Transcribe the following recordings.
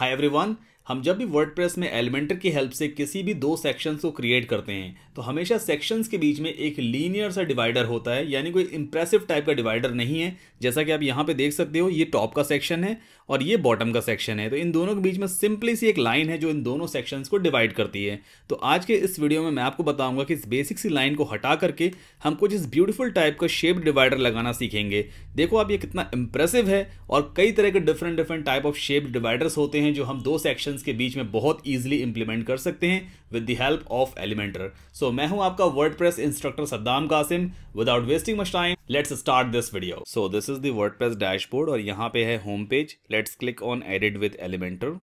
Hi everyone हम जब भी वर्ड में एलिमेंटर की हेल्प से किसी भी दो सेक्शंस को क्रिएट करते हैं तो हमेशा सेक्शंस के बीच में एक लीनियर सा डिवाइडर होता है यानी कोई इंप्रेसिव टाइप का डिवाइडर नहीं है जैसा कि आप यहाँ पे देख सकते हो ये टॉप का सेक्शन है और ये बॉटम का सेक्शन है तो इन दोनों के बीच में सिंपली सी एक लाइन है जो इन दोनों सेक्शंस को डिवाइड करती है तो आज के इस वीडियो में मैं आपको बताऊंगा कि इस बेसिक सी लाइन को हटा करके हम कुछ इस ब्यूटीफुल टाइप का शेप डिवाइडर लगाना सीखेंगे देखो आप ये कितना इंप्रेसिव है और कई तरह के different different type of shape dividers होते हैं जो हम दो सेक्शन फंक्शंस के बीच में बहुत ईजिली इंप्लीमेंट कर सकते हैं with the help of Elementor so मैं हूं आपका WordPress instructor Saddam Qasim without wasting much time let's start this video so this is the press dashboard और यहाँ पे है home page let's click on edit with Elementor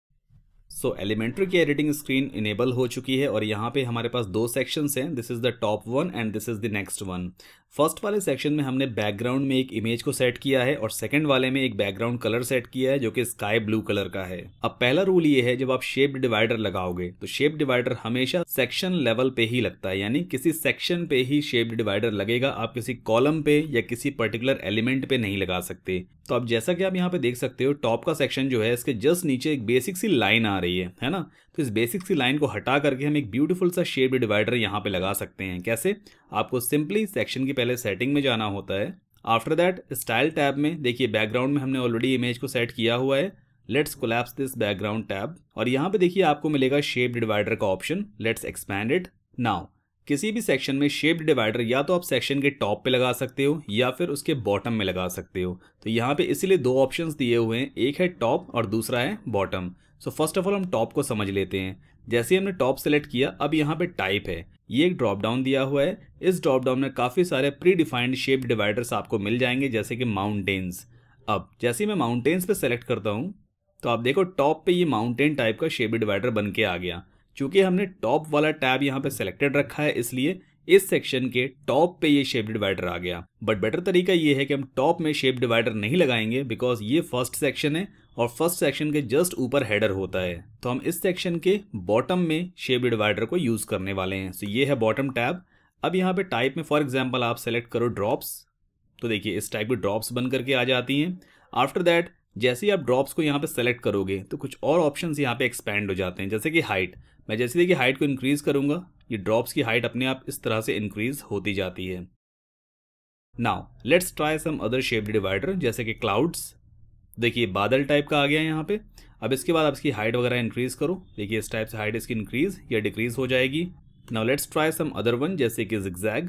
so Elementor की editing screen enable हो चुकी है और यहाँ पे हमारे पास दो सेक्शंस हैं this is the top one and this is the next one first वाले सेक्शन में हमने बैकग्राउंड में एक इमेज को सेट किया है और सेकंड वाले में एक बैकग्राउंड कलर सेट किया है जो कि स्काई ब्लू कलर का है अब पहला रूल ये है जब आप शेप डिवाइडर लगाओगे तो शेप डिवाइडर हमेशा सेक्शन लेवल पे ही लगता है यानी किसी सेक्शन पे ही शेप डिवाइडर लगेगा आप किसी कॉलम पे या किसी पर्टिकुलर एलिमेंट पे नहीं लगा सकते तो अब जैसा कि आप यहाँ पे देख सकते हो टॉप का सेक्शन जो है इसके जस्ट नीचे एक बेसिक सी लाइन आ रही है है ना तो इस बेसिक सी लाइन को हटा करके हम एक ब्यूटीफुल सा शेप डिवाइडर यहाँ पे लगा सकते हैं कैसे आपको सिंपली सेक्शन की पहले सेटिंग में जाना होता है आफ्टर दैट स्टाइल टैब में देखिए बैकग्राउंड में हमने ऑलरेडी इमेज को सेट किया हुआ है let's collapse this background tab और यहाँ पे देखिए आपको मिलेगा शेप डिवाइडर का option let's expand it now किसी भी सेक्शन में शेप डिवाइडर या तो आप सेक्शन के टॉप पे लगा सकते हो या फिर उसके बॉटम में लगा सकते हो तो यहाँ पे इसीलिए दो ऑप्शंस दिए हुए हैं एक है टॉप और दूसरा है bottom so first of all हम टॉप को समझ लेते हैं जैसे ही हमने टॉप सेलेक्ट किया अब यहाँ पे टाइप है ये एक ड्रॉप डाउन दिया हुआ है इस ड्रॉप डाउन में काफ़ी सारे प्री डिफाइंड शेप डिवाइडर्स आपको मिल जाएंगे जैसे कि माउंटेन्स अब जैसे ही मैं माउंटेन्स पे सेलेक्ट करता हूँ तो आप देखो टॉप पे ये माउंटेन टाइप का शेप डिवाइडर बन के आ गया चूंकि हमने टॉप वाला टैब यहाँ पे सेलेक्टेड रखा है इसलिए इस सेक्शन के टॉप पे ये शेप डिवाइडर आ गया बट बेटर तरीका ये है कि हम टॉप में शेप डिवाइडर नहीं लगाएंगे बिकॉज ये फर्स्ट सेक्शन है और फर्स्ट सेक्शन के जस्ट ऊपर हेडर होता है तो हम इस सेक्शन के बॉटम में शेप डिवाइडर को यूज करने वाले हैं सो so ये है बॉटम टैब अब यहाँ पे टाइप में फॉर एग्जाम्पल आप सेलेक्ट करो ड्रॉप्स तो देखिए इस टाइप की ड्रॉप्स बन करके आ जाती हैं आफ्टर दैट जैसे ही आप ड्रॉप्स को यहाँ पे सेलेक्ट करोगे तो कुछ और ऑप्शन यहाँ पे एक्सपेंड हो जाते हैं जैसे कि हाइट मैं जैसे देखिए हाइट को इंक्रीज़ करूंगा ये ड्रॉप्स की हाइट अपने आप इस तरह से इंक्रीज़ होती जाती है now let's try some other shape divider जैसे कि क्लाउड्स देखिए बादल टाइप का आ गया है यहाँ पे अब इसके बाद आप इसकी हाइट वगैरह इंक्रीज़ करो देखिए इस टाइप से हाइट इसकी इंक्रीज़ या डिक्रीज़ हो जाएगी now let's try some other one जैसे कि जिग्जैग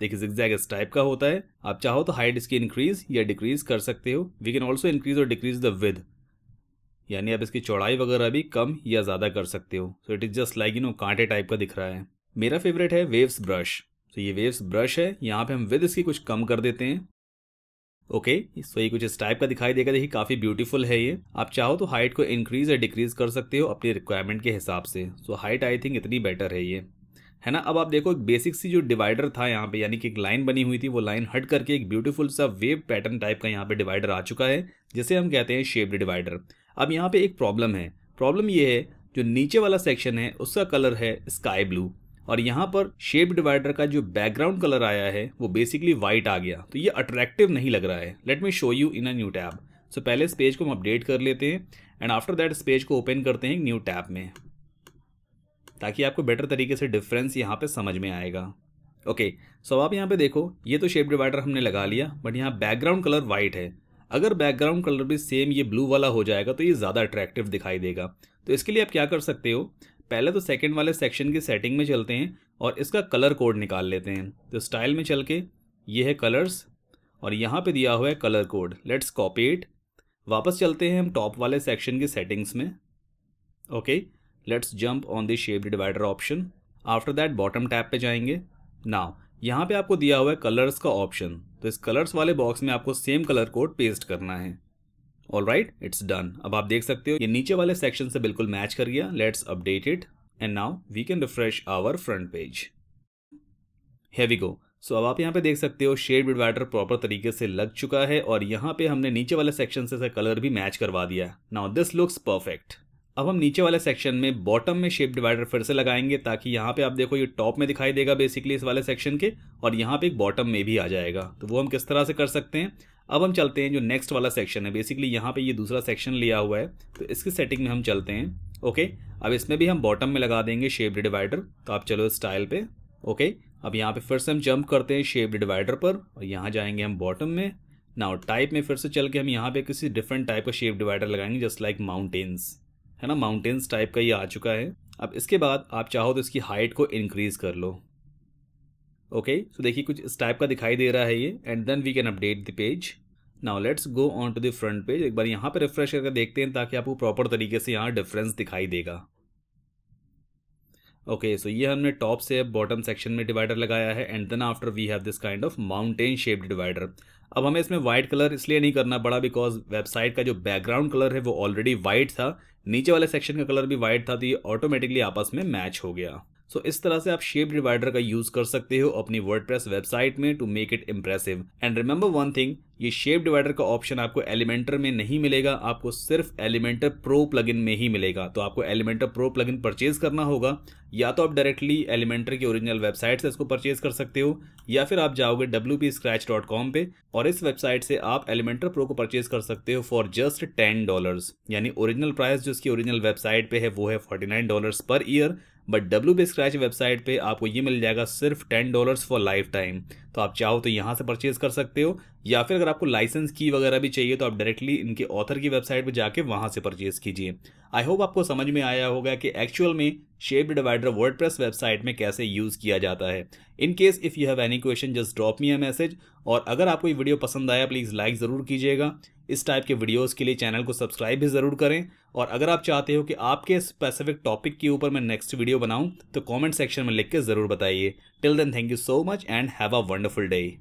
देखिए जिग्जैग इस टाइप का होता है आप चाहो तो हाइट इसकी इंक्रीज़ या डिक्रीज़ कर सकते हो वी कैन ऑल्सो इंक्रीज और डिक्रीज द विद यानी आप इसकी चौड़ाई वगैरह भी कम या ज़्यादा कर सकते हो so it is just like you know कांटे टाइप का दिख रहा है मेरा फेवरेट है वेव्स ब्रश तो ये वेव्स ब्रश है यहाँ पे हम विद इसकी कुछ कम कर देते हैं ओके okay, सो ये कुछ इस टाइप का दिखाई देगा देखिए काफ़ी ब्यूटीफुल है ये आप चाहो तो हाइट को इंक्रीज या डिक्रीज कर सकते हो अपनी रिक्वायरमेंट के हिसाब से सो हाइट आई थिंक इतनी बेटर है ये है ना अब आप देखो एक बेसिक सी जो डिवाइडर था यहाँ पे यानी कि एक लाइन बनी हुई थी वो लाइन हट करके एक ब्यूटीफुल सा वेव पैटर्न टाइप का यहाँ पे डिवाइडर आ चुका है जिसे हम कहते हैं शेप्ड डिवाइडर अब यहाँ पे एक प्रॉब्लम है प्रॉब्लम ये है जो नीचे वाला सेक्शन है उसका कलर है स्काई ब्लू और यहाँ पर शेप डिवाइडर का जो बैकग्राउंड कलर आया है वो बेसिकली वाइट आ गया तो ये अट्रैक्टिव नहीं लग रहा है let me show you in a new tab so पहले इस पेज को हम अपडेट कर लेते हैं एंड आफ्टर दैट इस पेज को ओपन करते हैं न्यू टैब में ताकि आपको बेटर तरीके से डिफरेंस यहाँ पे समझ में आएगा ओके सो आप यहाँ पे देखो ये तो शेप डिवाइडर हमने लगा लिया बट यहाँ बैकग्राउंड कलर वाइट है अगर बैकग्राउंड कलर भी सेम ये ब्लू वाला हो जाएगा तो ये ज़्यादा अट्रैक्टिव दिखाई देगा तो इसके लिए आप क्या कर सकते हो पहले तो सेकेंड वाले सेक्शन की सेटिंग में चलते हैं और इसका कलर कोड निकाल लेते हैं तो स्टाइल में चल के ये है कलर्स और यहाँ पे दिया हुआ है colour code let's copy it वापस चलते हैं हम टॉप वाले सेक्शन की सेटिंग्स में okay okay, let's jump on the shape divider option after that bottom tab पे जाएंगे नाउ यहाँ पे आपको दिया हुआ है कलर्स का ऑप्शन तो इस कलर्स वाले बॉक्स में आपको सेम कलर कोड पेस्ट करना है ऑल राइट इट्स डन अब आप देख सकते हो ये नीचे वाले सेक्शन से बिल्कुल मैच कर गया let's update it and now we can refresh our front page have a go so अब आप यहाँ पे देख सकते हो शेड डिवाइडर प्रॉपर तरीके से लग चुका है और यहाँ पे हमने नीचे वाले सेक्शन से कलर भी मैच करवा दिया नाउ दिस लुक्स परफेक्ट अब हम नीचे वाले सेक्शन में बॉटम में शेप डिवाइडर फिर से लगाएंगे ताकि यहाँ पे आप देखो ये टॉप में दिखाई देगा बेसिकली इस वाले सेक्शन के और यहाँ पे एक बॉटम में भी आ जाएगा तो वो हम किस तरह से कर सकते हैं अब हम चलते हैं जो नेक्स्ट वाला सेक्शन है बेसिकली यहाँ पे ये दूसरा सेक्शन लिया हुआ है तो इसकी सेटिंग में हम चलते हैं ओके अब इसमें भी हम बॉटम में लगा देंगे शेप डिवाइडर तो आप चलो स्टाइल पे ओके अब यहाँ पे फिर से हम जंप करते हैं शेप डिवाइडर पर और यहाँ जाएंगे हम बॉटम में नाउ टाइप में फिर से चल के हम यहाँ पे किसी डिफरेंट टाइप का शेप डिवाइडर लगाएंगे जस्ट लाइक माउंटेन्स है ना माउंटेन्स टाइप का ये आ चुका है अब इसके बाद आप चाहो तो इसकी हाइट को इनक्रीज कर लो ओके सो देखिए कुछ इस टाइप का दिखाई दे रहा है ये and then we can update the page now let's go on to the front page एक बार यहाँ पर रिफ्रेश करके देखते हैं ताकि आपको प्रॉपर तरीके से यहाँ डिफरेंस दिखाई देगा ओके okay, सो so ये हमने टॉप से बॉटम सेक्शन में डिवाइडर लगाया है and then after we have this kind of mountain shaped divider अब हमें इसमें वाइट कलर इसलिए नहीं करना पड़ा बिकॉज वेबसाइट का जो बैकग्राउंड कलर है वो ऑलरेडी वाइट था नीचे वाले सेक्शन का कलर भी वाइट था तो ये ऑटोमेटिकली आपस में मैच हो गया सो so, इस तरह से आप शेप डिवाइडर का यूज कर सकते हो अपनी वर्ड वेबसाइट में to make it impressive and remember one thing ये शेप डिवाइडर का ऑप्शन आपको एलिमेंटर में नहीं मिलेगा आपको सिर्फ एलिमेंटर प्रो प्लगइन में ही मिलेगा तो आपको एलिमेंटर प्रो प्लगइन परचेज करना होगा या तो आप डायरेक्टली एलिमेंटर की ओरिजिनल वेबसाइट से इसको परचेज कर सकते हो या फिर आप जाओगे डब्ल्यू कॉम पे और इस वेबसाइट से आप एलिमेंटर प्रो को परचेज कर सकते हो फॉर जस्ट टेन डॉलर यानी ओरिजिनल प्राइस जो इसकी ओरिजिनल वेबसाइट पे है वो है forty nine dollar per year but W B scratch website पे आपको ये मिल जाएगा सिर्फ ten dollars for lifetime तो आप चाहो तो यहाँ से परचेज कर सकते हो या फिर अगर आपको लाइसेंस की वगैरह भी चाहिए तो आप डायरेक्टली इनके ऑथर की वेबसाइट पर जाके वहाँ से परचेज कीजिए आई होप आपको समझ में आया होगा कि एक्चुअल में शेप डिवाइडर वर्ड वेबसाइट में कैसे यूज़ किया जाता है in case if you have any question just drop me a message और अगर आपको ये वीडियो पसंद आया प्लीज़ लाइक ज़रूर कीजिएगा इस टाइप के वीडियोस के लिए चैनल को सब्सक्राइब भी ज़रूर करें और अगर आप चाहते हो कि आपके स्पेसिफिक टॉपिक के ऊपर मैं नेक्स्ट वीडियो बनाऊं तो कमेंट सेक्शन में लिख के ज़रूर बताइए till then thank you so much and have a wonderful day